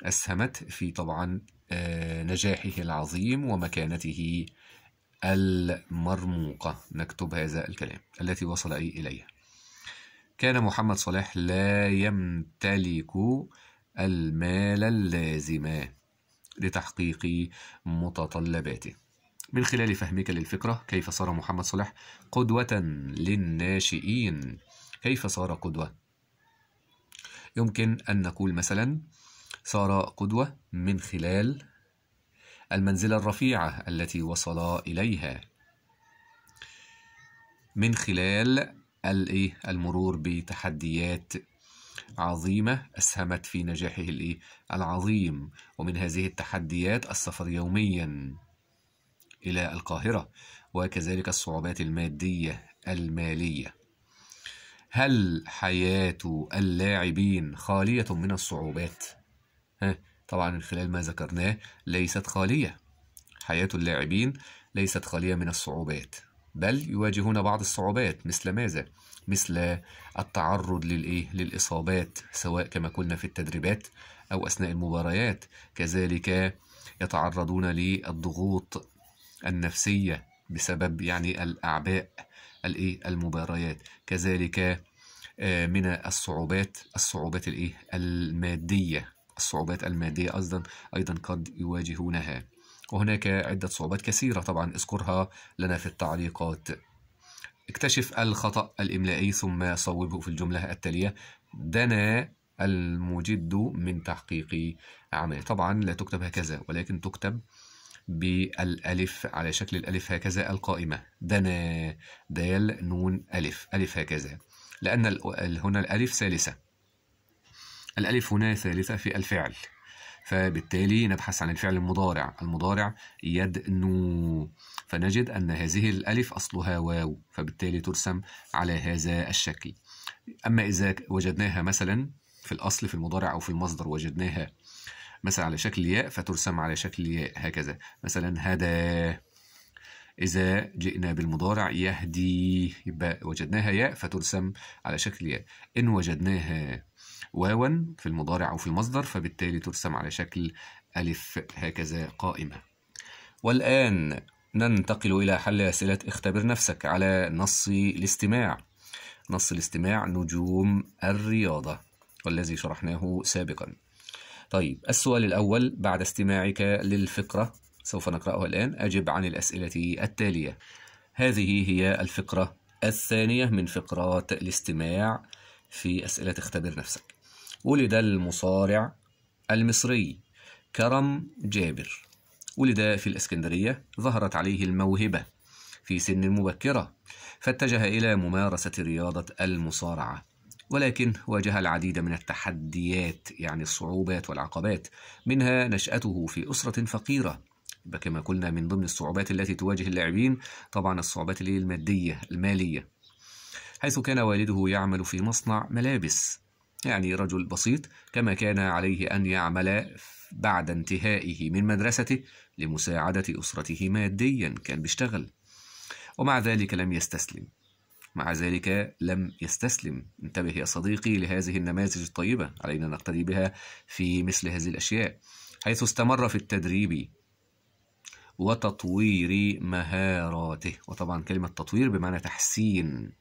أسهمت في طبعا آه، نجاحه العظيم ومكانته المرموقة نكتب هذا الكلام التي وصل إليها كان محمد صلاح لا يمتلك المال اللازم لتحقيق متطلباته من خلال فهمك للفكرة كيف صار محمد صلاح قدوة للناشئين كيف صار قدوة يمكن أن نقول مثلا صار قدوة من خلال المنزلة الرفيعة التي وصل إليها من خلال إيه، المرور بتحديات عظيمة أسهمت في نجاحه العظيم ومن هذه التحديات السفر يوميا إلى القاهرة وكذلك الصعوبات المادية المالية هل حياة اللاعبين خالية من الصعوبات؟ ها طبعا من خلال ما ذكرناه ليست خالية حياة اللاعبين ليست خالية من الصعوبات بل يواجهون بعض الصعوبات مثل ماذا؟ مثل التعرض للإيه؟ للإصابات سواء كما كنا في التدريبات أو أثناء المباريات كذلك يتعرضون للضغوط النفسية بسبب يعني الأعباء الإيه؟ المباريات كذلك آه، من الصعوبات الصعوبات الإيه؟ المادية الصعوبات المادية أيضا أيضا قد يواجهونها وهناك عدة صعوبات كثيرة طبعا اذكرها لنا في التعليقات اكتشف الخطأ الإملائي ثم صوبه في الجملة التالية دنا المجد من تحقيق عمله طبعا لا تكتب هكذا ولكن تكتب بالألف على شكل الألف هكذا القائمة دنا دال نون ألف ألف هكذا لأن هنا الألف ثالثة الألف هنا ثالثة في الفعل فبالتالي نبحث عن الفعل المضارع المضارع يدنو فنجد أن هذه الألف أصلها واو فبالتالي ترسم على هذا الشكل أما إذا وجدناها مثلا في الأصل في المضارع أو في المصدر وجدناها مثلا على شكل ياء فترسم على شكل ياء هكذا مثلا هذا إذا جئنا بالمضارع يهدي يبقى وجدناها ياء فترسم على شكل ياء إن وجدناها واوا في المضارع أو في المصدر فبالتالي ترسم على شكل ألف هكذا قائمة والآن ننتقل إلى حل أسئلة اختبر نفسك على نص الاستماع نص الاستماع نجوم الرياضة والذي شرحناه سابقا طيب السؤال الأول بعد استماعك للفقرة سوف نقرأها الآن أجب عن الأسئلة التالية هذه هي الفقرة الثانية من فقرات الاستماع في أسئلة اختبر نفسك ولد المصارع المصري كرم جابر ولد في الإسكندرية ظهرت عليه الموهبة في سن مبكرة فاتجه إلى ممارسة رياضة المصارعة ولكن واجه العديد من التحديات يعني الصعوبات والعقبات منها نشأته في أسرة فقيرة كما قلنا من ضمن الصعوبات التي تواجه اللاعبين طبعا الصعوبات المادية المالية حيث كان والده يعمل في مصنع ملابس يعني رجل بسيط كما كان عليه أن يعمل بعد انتهائه من مدرسته لمساعدة أسرته ماديا كان بيشتغل ومع ذلك لم يستسلم مع ذلك لم يستسلم انتبه يا صديقي لهذه النماذج الطيبة علينا نقتدي بها في مثل هذه الأشياء حيث استمر في التدريب وتطوير مهاراته وطبعا كلمة تطوير بمعنى تحسين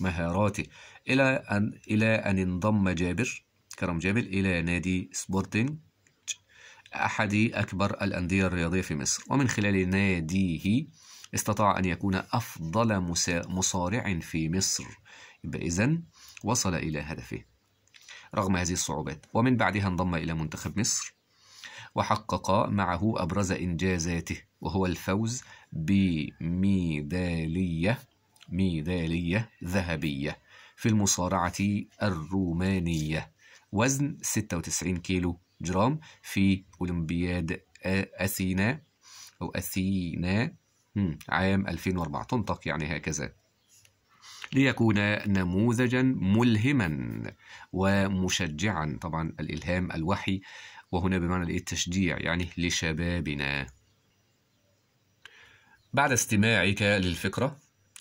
مهاراته إلى أن إلى أن انضم جابر كرم جابر إلى نادي سبورتنج أحد أكبر الأندية الرياضية في مصر ومن خلال ناديه استطاع أن يكون أفضل مصارع في مصر إذن وصل إلى هدفه رغم هذه الصعوبات ومن بعدها انضم إلى منتخب مصر وحقق معه أبرز إنجازاته وهو الفوز بميدالية ميدالية ذهبية في المصارعة الرومانية وزن 96 كيلو جرام في أولمبياد أثينا أو أثينا عام 2004 تنطق يعني هكذا ليكون نموذجا ملهما ومشجعا طبعا الإلهام الوحي وهنا بمعنى التشجيع يعني لشبابنا بعد استماعك للفكرة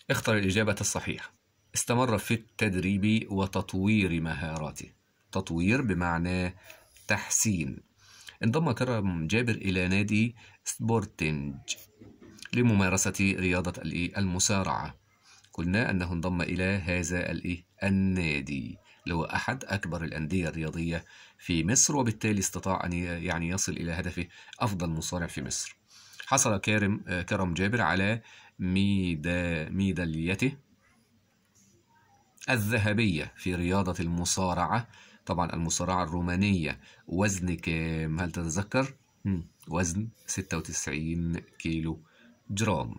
اختر الإجابة الصحيحة استمر في التدريب وتطوير مهاراته تطوير بمعنى تحسين انضم كرم جابر إلى نادي سبورتنج لممارسة رياضة المصارعة قلنا أنه انضم إلى هذا النادي اللي هو أحد أكبر الأندية الرياضية في مصر وبالتالي استطاع أن يعني يصل إلى هدفه أفضل مصارع في مصر حصل كارم كرم جابر على ميدا ميداليته الذهبية في رياضة المصارعة طبعا المصارعة الرومانية وزن كام هل تتذكر؟ وزن 96 كيلو جرام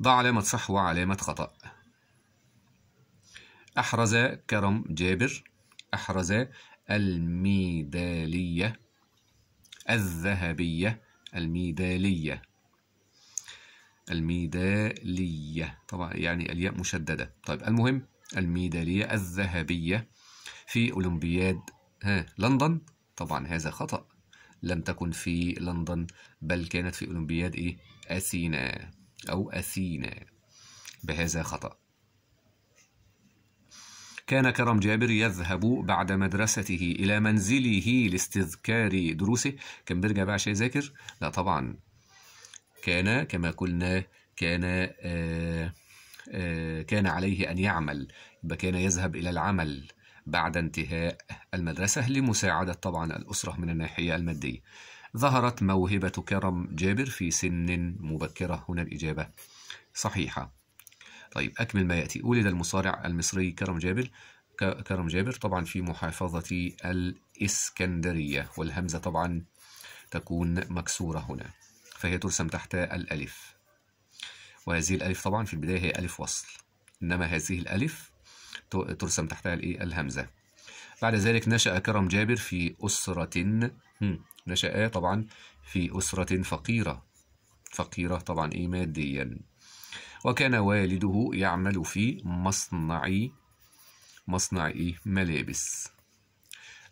ضع علامة صح وعلامة خطأ أحرز كرم جابر أحرز الميدالية الذهبية الميدالية الميدالية طبعا يعني الياء مشددة طيب المهم الميدالية الذهبية في أولمبياد ها لندن طبعا هذا خطأ لم تكن في لندن بل كانت في أولمبياد إيه أثينا أو أثينا بهذا خطأ كان كرم جابر يذهب بعد مدرسته إلى منزله لاستذكار دروسه كان بيرجع بقى عشان يذاكر لا طبعا كان كما قلنا كان آه آه كان عليه أن يعمل يبقى كان يذهب إلى العمل بعد انتهاء المدرسة لمساعدة طبعا الأسرة من الناحية المادية ظهرت موهبة كرم جابر في سن مبكرة هنا الإجابة صحيحة طيب أكمل ما يأتي ولد المصارع المصري كرم جابر كرم جابر طبعا في محافظة الإسكندرية والهمزة طبعا تكون مكسورة هنا فهي ترسم تحت الألف وهذه الألف طبعا في البداية هي ألف وصل إنما هذه الألف ترسم تحتها الايه الهمزه بعد ذلك نشأ كرم جابر في أسرة نشأ طبعا في أسرة فقيرة فقيرة طبعا إيه ماديا وكان والده يعمل في مصنع مصنع إيه ملابس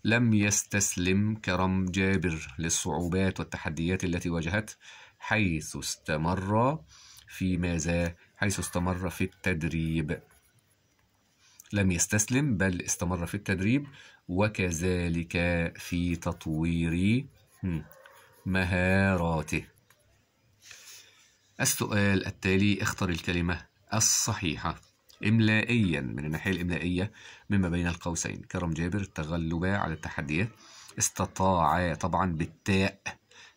لم يستسلم كرم جابر للصعوبات والتحديات التي واجهته حيث استمر في ماذا؟ حيث استمر في التدريب لم يستسلم بل استمر في التدريب وكذلك في تطوير مهاراته السؤال التالي اختر الكلمة الصحيحة إملائيا من الناحية الإملائية مما بين القوسين كرم جابر تغلب على التحديات استطاع طبعا بالتاء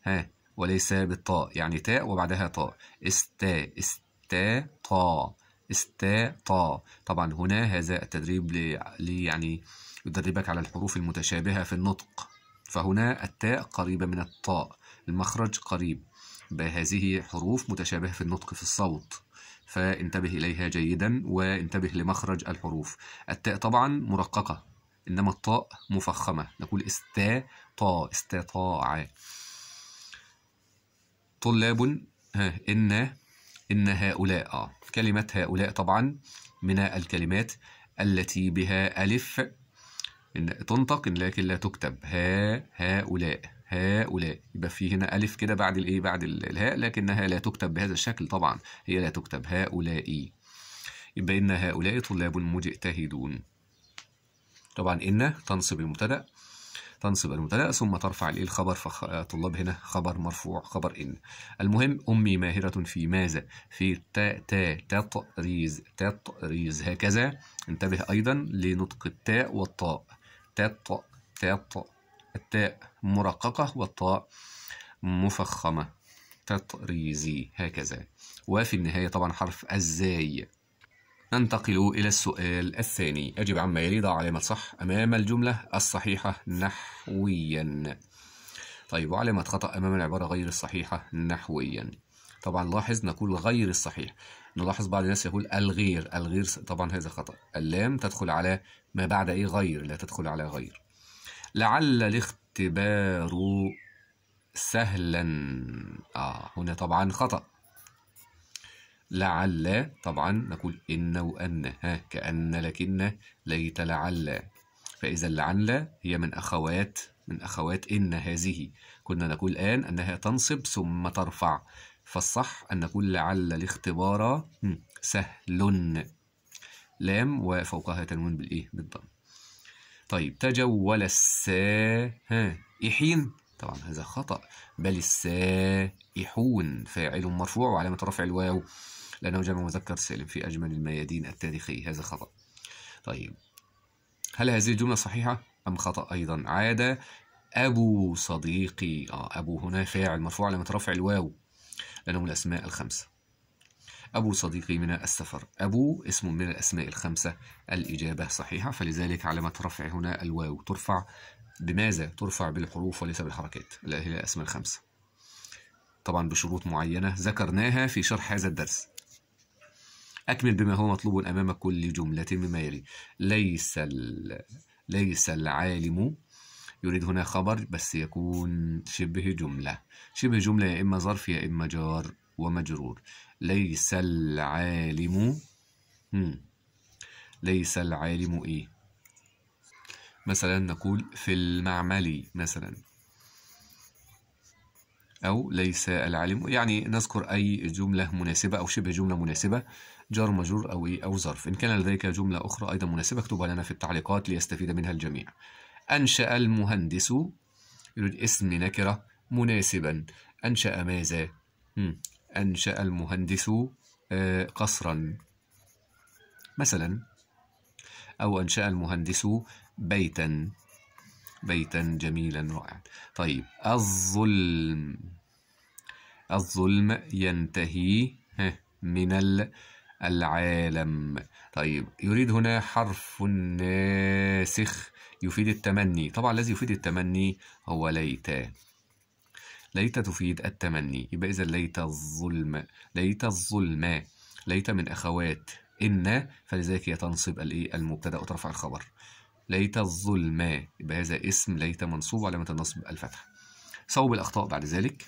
ها وليس بالطاء يعني تاء وبعدها طاء استا استا طا استطاع طبعا هنا هذا التدريب لي يعني يدربك على الحروف المتشابهة في النطق فهنا التاء قريبة من الطاء المخرج قريب بهذه حروف متشابهة في النطق في الصوت فانتبه إليها جيدا وانتبه لمخرج الحروف التاء طبعا مرققة إنما الطاء مفخمة نقول استا طا استطاع طلاب ها إن إن هؤلاء آه كلمة هؤلاء طبعا من الكلمات التي بها ألف إن تنطق لكن لا تكتب ها هؤلاء هؤلاء يبقى في هنا ألف كده بعد الإيه بعد الهاء لكنها لا تكتب بهذا الشكل طبعا هي لا تكتب هؤلاء يبقى إن هؤلاء طلاب مجتهدون طبعا إن تنصب المبتدأ تنصب المبتدأ ثم ترفع الايه الخبر فطلاب هنا خبر مرفوع خبر ان المهم امي ماهره في ماذا في تا تا تطريز تطريز هكذا انتبه ايضا لنطق التاء والطاء تا تط التاء مرققه والطاء مفخمه تطريزي هكذا وفي النهايه طبعا حرف الزاي ننتقل إلى السؤال الثاني أجب عما يلي علامة صح أمام الجملة الصحيحة نحويا طيب وعلامة خطأ أمام العبارة غير الصحيحة نحويا طبعا لاحظ نقول غير الصحيح نلاحظ بعض الناس يقول الغير الغير طبعا هذا خطأ اللام تدخل على ما بعد إيه غير لا تدخل على غير لعل الاختبار سهلا آه هنا طبعا خطأ لعل طبعا نقول إن وأن ها كأن لكن ليت لعل فإذا لعل هي من أخوات من أخوات إن هذه كنا نقول الآن أنها تنصب ثم ترفع فالصح أن نقول لعل الاختبار سهل لام وفوقها تنوين بالإيه بالضم طيب تجول السائحين طبعا هذا خطأ بل السائحون فاعل مرفوع وعلامة رفع الواو لأنه جمع مذكر سالم في أجمل الميادين التاريخية هذا خطأ طيب هل هذه الجملة صحيحة أم خطأ أيضا عاد أبو صديقي آه أبو هنا فاعل مرفوع علامة رفع الواو لأنه من الأسماء الخمسة أبو صديقي من السفر أبو اسم من الأسماء الخمسة الإجابة صحيحة فلذلك علامة رفع هنا الواو ترفع بماذا؟ ترفع بالحروف وليس بالحركات لا هي الأسماء الخمسة طبعا بشروط معينة ذكرناها في شرح هذا الدرس أكمل بما هو مطلوب أمام كل جملة مما يلي ليس ليس العالم يريد هنا خبر بس يكون شبه جملة شبه جملة يا إما ظرف يا إما جار ومجرور ليس العالم مم. ليس العالم إيه مثلا نقول في المعمل مثلا أو ليس العالم يعني نذكر أي جملة مناسبة أو شبه جملة مناسبة جار مجرور أو إيه أو ظرف إن كان لديك جملة أخرى أيضا مناسبة اكتبها لنا في التعليقات ليستفيد منها الجميع أنشأ المهندس يريد اسم نكرة مناسبا أنشأ ماذا؟ أنشأ المهندس آه، قصرا مثلا أو أنشأ المهندس بيتا بيتا جميلا رائعا طيب الظلم الظلم ينتهي من ال العالم طيب يريد هنا حرف ناسخ يفيد التمني طبعا الذي يفيد التمني هو ليت ليت تفيد التمني يبقى إذا ليت الظلم ليت الظلم ليت من أخوات إن فلذلك هي تنصب الإيه المبتدأ وترفع الخبر ليت الظلم يبقى هذا اسم ليت منصوب علامة النصب الفتحة صوب الأخطاء بعد ذلك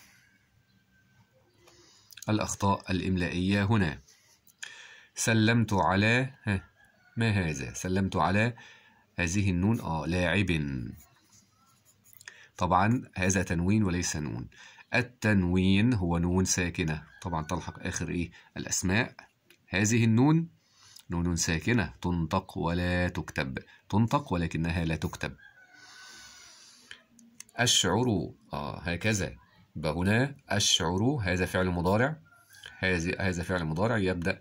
الأخطاء الإملائية هنا سلمت على ها ما هذا سلمت على هذه النون آه لاعب طبعا هذا تنوين وليس نون التنوين هو نون ساكنة طبعا تلحق آخر إيه الأسماء هذه النون نون ساكنة تنطق ولا تكتب تنطق ولكنها لا تكتب أشعر آه هكذا هنا أشعر هذا فعل مضارع هذا فعل مضارع يبدأ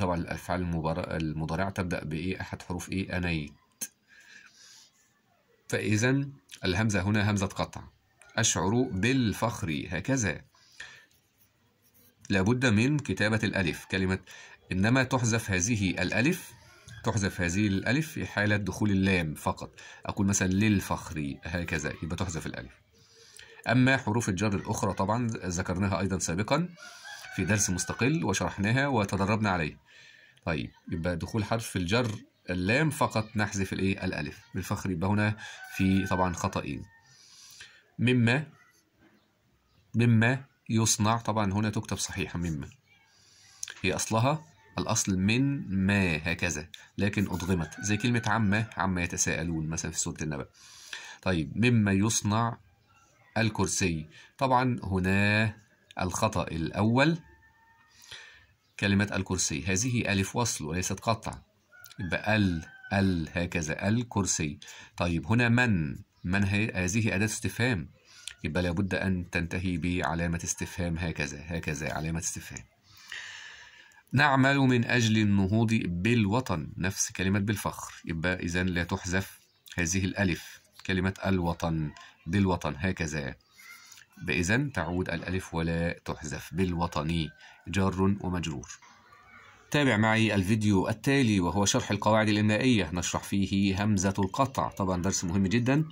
طبعا الافعال المضارعه تبدا بايه احد حروف ايه انيت فاذا الهمزه هنا همزه قطع اشعر بالفخر هكذا لابد من كتابه الالف كلمه انما تحذف هذه الالف تحذف هذه الألف في حالة دخول اللام فقط أقول مثلا للفخر هكذا يبقى تحذف الألف أما حروف الجر الأخرى طبعا ذكرناها أيضا سابقا في درس مستقل وشرحناها وتدربنا عليها طيب يبقى دخول حرف الجر اللام فقط نحذف الايه الالف بالفخر يبقى هنا في طبعا خطأين مما مما يصنع طبعا هنا تكتب صحيحة مما هي أصلها الأصل من ما هكذا لكن أضغمت زي كلمة عما عما يتساءلون مثلا في سورة النبأ طيب مما يصنع الكرسي طبعا هنا الخطأ الأول كلمة الكرسي هذه ألف وصل وليست قطع يبقى ال ال هكذا الكرسي طيب هنا من من هذه أداة استفهام يبقى لابد أن تنتهي بعلامة استفهام هكذا هكذا علامة استفهام نعمل من أجل النهوض بالوطن نفس كلمة بالفخر يبقى إذا لا تحذف هذه الألف كلمة الوطن بالوطن هكذا بإذن تعود الألف ولا تحذف بالوطني جار ومجرور تابع معي الفيديو التالي وهو شرح القواعد الإملائية نشرح فيه همزة القطع طبعا درس مهم جدا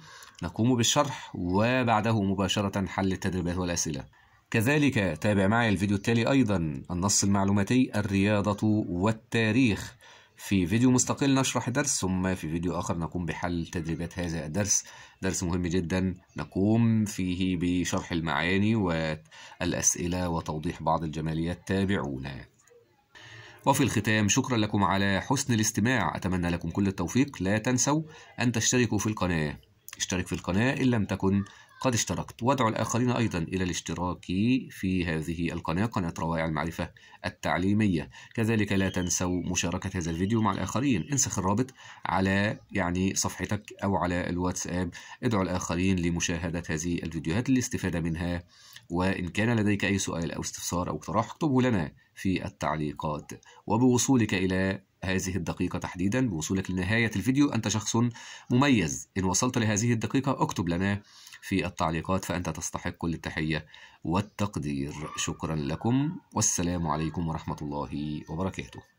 نقوم بالشرح وبعده مباشرة حل التدريبات والأسئلة كذلك تابع معي الفيديو التالي أيضا النص المعلوماتي الرياضة والتاريخ في فيديو مستقل نشرح درس ثم في فيديو آخر نقوم بحل تدريبات هذا الدرس درس مهم جدا نقوم فيه بشرح المعاني والأسئلة وتوضيح بعض الجماليات تابعونا وفي الختام شكرا لكم على حسن الاستماع أتمنى لكم كل التوفيق لا تنسوا أن تشتركوا في القناة اشترك في القناة إن لم تكن قد اشتركت وادعو الآخرين أيضا إلى الاشتراك في هذه القناة قناة روائع المعرفة التعليمية كذلك لا تنسوا مشاركة هذا الفيديو مع الآخرين انسخ الرابط على يعني صفحتك أو على الواتساب ادعو الآخرين لمشاهدة هذه الفيديوهات للاستفادة منها وإن كان لديك أي سؤال أو استفسار أو اقتراح اكتبه لنا في التعليقات وبوصولك إلى هذه الدقيقة تحديدا بوصولك لنهاية الفيديو أنت شخص مميز إن وصلت لهذه الدقيقة اكتب لنا في التعليقات فأنت تستحق كل التحية والتقدير شكرا لكم والسلام عليكم ورحمة الله وبركاته